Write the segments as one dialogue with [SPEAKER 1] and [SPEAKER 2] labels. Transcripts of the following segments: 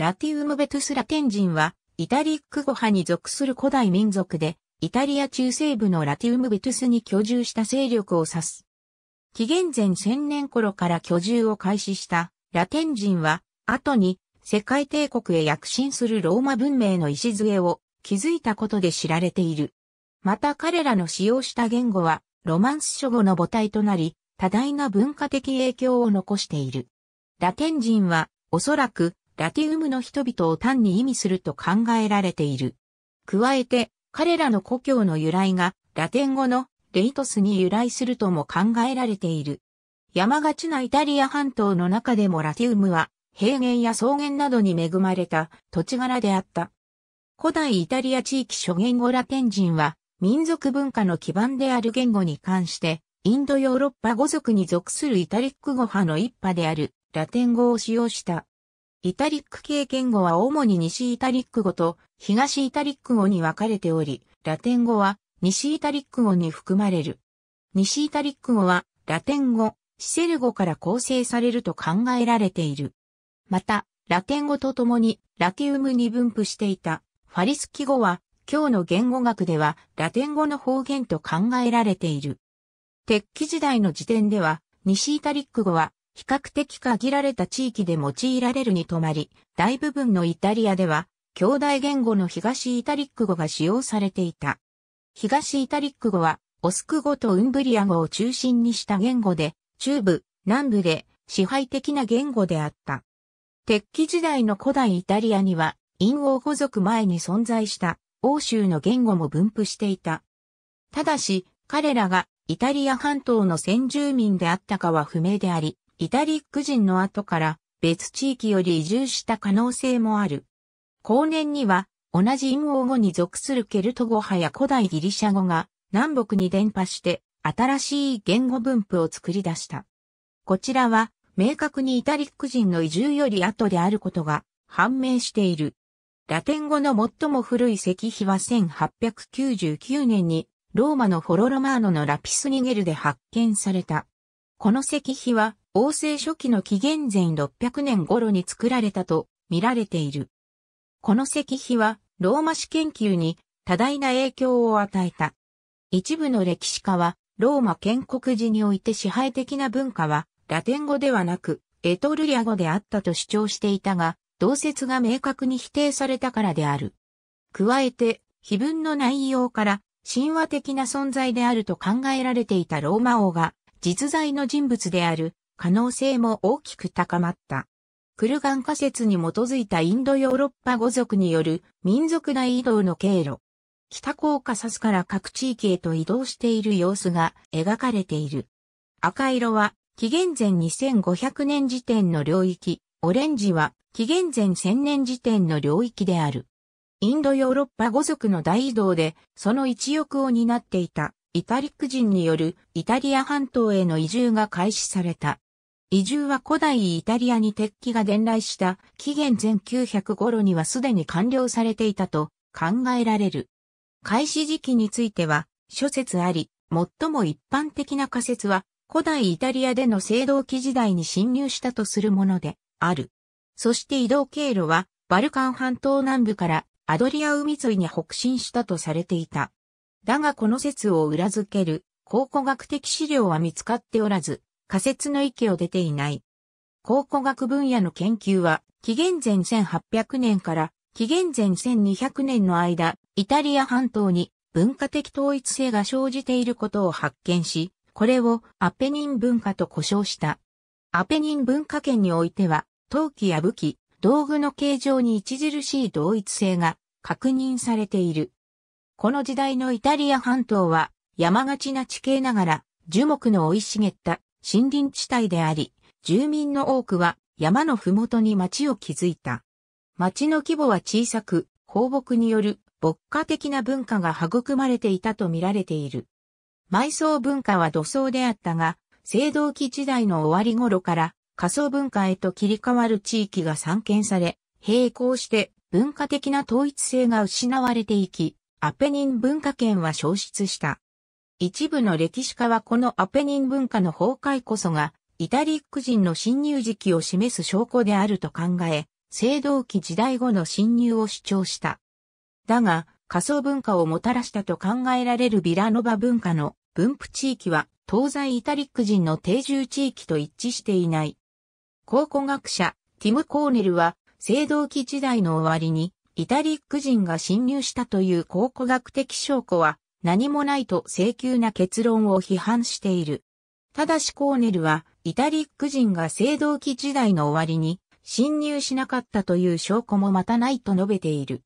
[SPEAKER 1] ラティウムベトゥスラテン人は、イタリック語派に属する古代民族で、イタリア中西部のラティウムベトゥスに居住した勢力を指す。紀元前1000年頃から居住を開始したラテン人は、後に世界帝国へ躍進するローマ文明の礎を築いたことで知られている。また彼らの使用した言語は、ロマンス書語の母体となり、多大な文化的影響を残している。ラテン人は、おそらく、ラティウムの人々を単に意味すると考えられている。加えて、彼らの故郷の由来が、ラテン語のレイトスに由来するとも考えられている。山がちなイタリア半島の中でもラティウムは、平原や草原などに恵まれた土地柄であった。古代イタリア地域諸言語ラテン人は、民族文化の基盤である言語に関して、インドヨーロッパ語族に属するイタリック語派の一派であるラテン語を使用した。イタリック系言語は主に西イタリック語と東イタリック語に分かれており、ラテン語は西イタリック語に含まれる。西イタリック語はラテン語、シセル語から構成されると考えられている。また、ラテン語とともにラテウムに分布していたファリスキ語は今日の言語学ではラテン語の方言と考えられている。鉄器時代の時点では西イタリック語は比較的限られた地域で用いられるに止まり、大部分のイタリアでは、兄弟言語の東イタリック語が使用されていた。東イタリック語は、オスク語とウンブリア語を中心にした言語で、中部、南部で支配的な言語であった。鉄器時代の古代イタリアには、陰王語族前に存在した欧州の言語も分布していた。ただし、彼らがイタリア半島の先住民であったかは不明であり、イタリック人の後から別地域より移住した可能性もある。後年には同じ陰王語に属するケルト語派や古代ギリシャ語が南北に伝播して新しい言語分布を作り出した。こちらは明確にイタリック人の移住より後であることが判明している。ラテン語の最も古い石碑は1899年にローマのフォロロマーノのラピスニゲルで発見された。この石碑は王政初期の紀元前600年頃に作られたと見られている。この石碑はローマ史研究に多大な影響を与えた。一部の歴史家はローマ建国時において支配的な文化はラテン語ではなくエトルリア語であったと主張していたが、同説が明確に否定されたからである。加えて、碑文の内容から神話的な存在であると考えられていたローマ王が実在の人物である可能性も大きく高まった。クルガン仮説に基づいたインドヨーロッパ語族による民族大移動の経路。北高カサスから各地域へと移動している様子が描かれている。赤色は紀元前2500年時点の領域、オレンジは紀元前1000年時点の領域である。インドヨーロッパ語族の大移動で、その一翼を担っていたイタリック人によるイタリア半島への移住が開始された。移住は古代イタリアに鉄器が伝来した紀元前900頃にはすでに完了されていたと考えられる。開始時期については諸説あり、最も一般的な仮説は古代イタリアでの青銅器時代に侵入したとするものである。そして移動経路はバルカン半島南部からアドリア海沿いに北進したとされていた。だがこの説を裏付ける考古学的資料は見つかっておらず、仮説の域を出ていない。考古学分野の研究は、紀元前1800年から紀元前1200年の間、イタリア半島に文化的統一性が生じていることを発見し、これをアペニン文化と呼称した。アペニン文化圏においては、陶器や武器、道具の形状に著しい同一性が確認されている。この時代のイタリア半島は山がちな地形ながら樹木の生い茂った森林地帯であり、住民の多くは山のふもとに町を築いた。町の規模は小さく、放牧による牧歌的な文化が育まれていたと見られている。埋葬文化は土葬であったが、青銅器時代の終わり頃から仮想文化へと切り替わる地域が散見され、並行して文化的な統一性が失われていき、アペニン文化圏は消失した。一部の歴史家はこのアペニン文化の崩壊こそが、イタリック人の侵入時期を示す証拠であると考え、青銅期時代後の侵入を主張した。だが、仮想文化をもたらしたと考えられるビラノバ文化の分布地域は東西イタリック人の定住地域と一致していない。考古学者ティム・コーネルは青銅期時代の終わりにイタリック人が侵入したという考古学的証拠は何もないと請求な結論を批判している。ただしコーネルは、イタリック人が青銅器時代の終わりに侵入しなかったという証拠もまたないと述べている。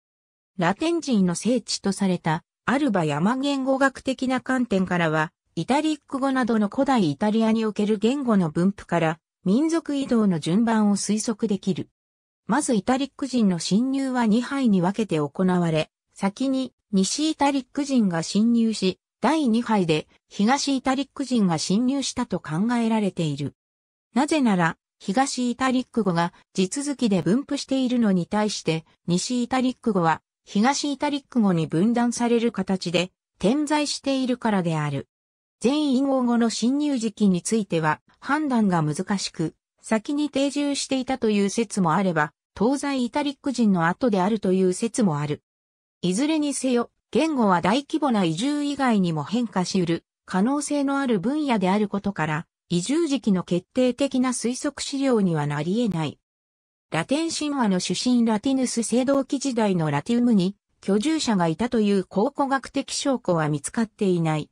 [SPEAKER 1] ラテン人の聖地とされたアルバ山言語学的な観点からは、イタリック語などの古代イタリアにおける言語の分布から民族移動の順番を推測できる。まずイタリック人の侵入は2杯に分けて行われ、先に西イタリック人が侵入し、第2杯で東イタリック人が侵入したと考えられている。なぜなら、東イタリック語が地続きで分布しているのに対して、西イタリック語は東イタリック語に分断される形で点在しているからである。全員語の侵入時期については判断が難しく、先に定住していたという説もあれば、東西イタリック人の後であるという説もある。いずれにせよ、言語は大規模な移住以外にも変化し得る可能性のある分野であることから、移住時期の決定的な推測資料にはなり得ない。ラテン神話の主神ラティヌス青銅器時代のラティウムに居住者がいたという考古学的証拠は見つかっていない。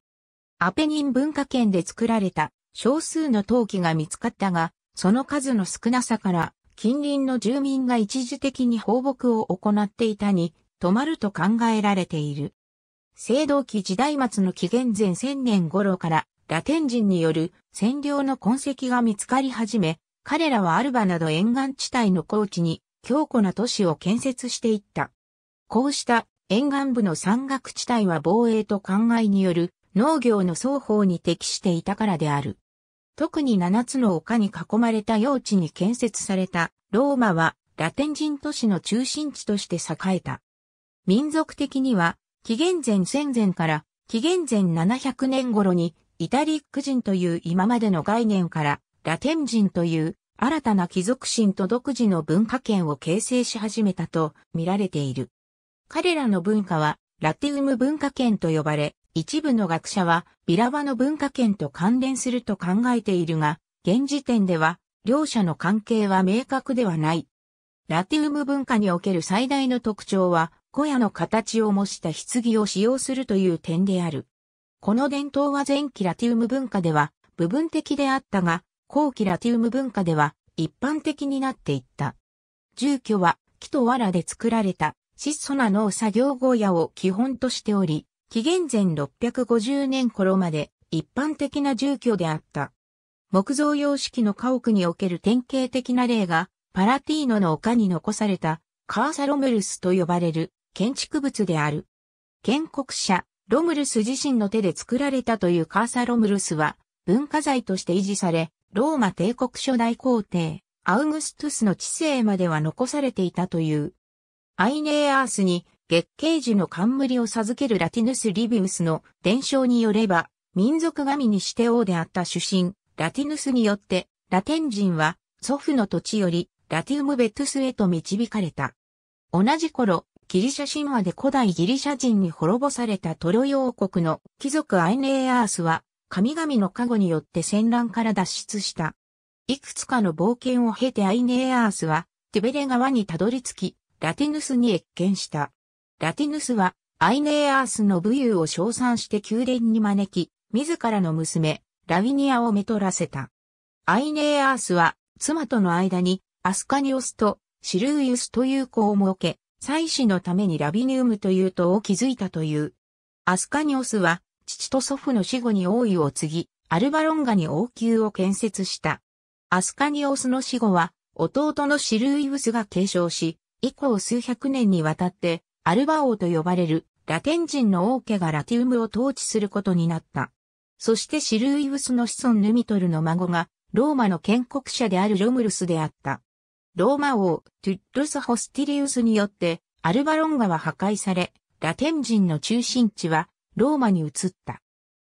[SPEAKER 1] アペニン文化圏で作られた少数の陶器が見つかったが、その数の少なさから近隣の住民が一時的に放牧を行っていたに止まると考えられている。青銅器時代末の紀元前1000年頃からラテン人による占領の痕跡が見つかり始め、彼らはアルバなど沿岸地帯の高地に強固な都市を建設していった。こうした沿岸部の山岳地帯は防衛と灌漑による農業の双方に適していたからである。特に7つの丘に囲まれた用地に建設されたローマはラテン人都市の中心地として栄えた。民族的には、紀元前戦前から紀元前700年頃にイタリック人という今までの概念からラテン人という新たな貴族心と独自の文化圏を形成し始めたと見られている。彼らの文化はラテウム文化圏と呼ばれ、一部の学者はビラバの文化圏と関連すると考えているが、現時点では両者の関係は明確ではない。ラテウム文化における最大の特徴は小屋の形を模した棺を使用するという点である。この伝統は前期ラティウム文化では部分的であったが、後期ラティウム文化では一般的になっていった。住居は木と藁で作られた質素な農作業小屋を基本としており、紀元前650年頃まで一般的な住居であった。木造様式の家屋における典型的な例が、パラティーノの丘に残されたカーサロムルスと呼ばれる建築物である。建国者、ロムルス自身の手で作られたというカーサ・ロムルスは、文化財として維持され、ローマ帝国初代皇帝、アウグストゥスの知性までは残されていたという。アイネーアースに月桂樹の冠を授けるラティヌス・リビウスの伝承によれば、民族神にして王であった主神、ラティヌスによって、ラテン人は祖父の土地よりラティウムベトゥスへと導かれた。同じ頃、ギリシャ神話で古代ギリシャ人に滅ぼされたトロヨ王国の貴族アイネーアースは、神々の加護によって戦乱から脱出した。いくつかの冒険を経てアイネーアースは、テベレ川にたどり着き、ラティヌスに越見した。ラティヌスは、アイネーアースの武勇を称賛して宮殿に招き、自らの娘、ラビニアをめとらせた。アイネーアースは、妻との間に、アスカニオスとシルウイウスという子を設け、妻子のためにラビニウムという塔を築いたという。アスカニオスは、父と祖父の死後に王位を継ぎ、アルバロンガに王宮を建設した。アスカニオスの死後は、弟のシルイウスが継承し、以降数百年にわたって、アルバ王と呼ばれるラテン人の王家がラティウムを統治することになった。そしてシルイウスの子孫ヌミトルの孫が、ローマの建国者であるロムルスであった。ローマ王、トゥッルス・ホスティリウスによって、アルバロンガは破壊され、ラテン人の中心地は、ローマに移った。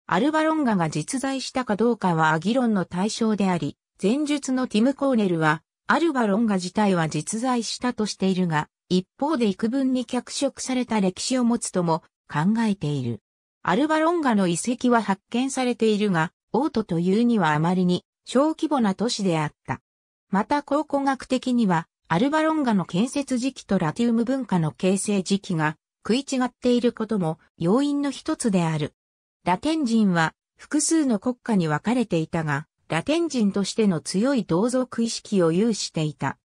[SPEAKER 1] アルバロンガが実在したかどうかは議論の対象であり、前述のティム・コーネルは、アルバロンガ自体は実在したとしているが、一方で幾分に脚色された歴史を持つとも考えている。アルバロンガの遺跡は発見されているが、オートというにはあまりに小規模な都市であった。また考古学的には、アルバロンガの建設時期とラティウム文化の形成時期が食い違っていることも要因の一つである。ラテン人は複数の国家に分かれていたが、ラテン人としての強い同族意識を有していた。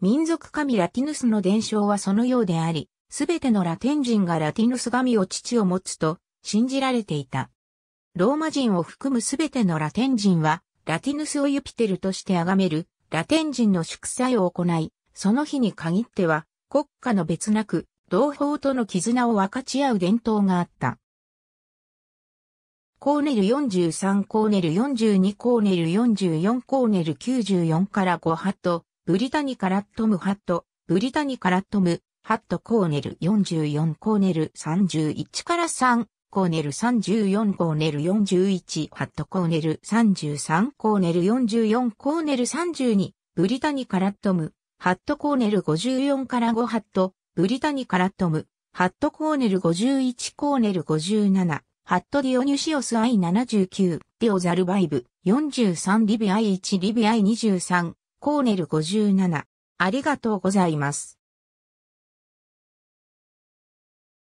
[SPEAKER 1] 民族神ラティヌスの伝承はそのようであり、すべてのラテン人がラティヌス神を父を持つと信じられていた。ローマ人を含むすべてのラテン人は、ラティヌスをユピテルとして崇めるラテン人の祝祭を行い、その日に限っては、国家の別なく、同胞との絆を分かち合う伝統があった。コーネル43コーネル42コーネル44コーネル94から5ハット、ブリタニカラットムハット、ブリタニカラットム、ハットコーネル44コーネル31から3コーネル34コーネル41ハットコーネル33コーネル44コーネル32ブリタニカラットムハットコーネル54から5ハットブリタニカラットムハットコーネル51コーネル57ハットディオニュシオス I79 ディオザルバイブ43リビ I1 リビ I23 コーネル57ありがとうございます。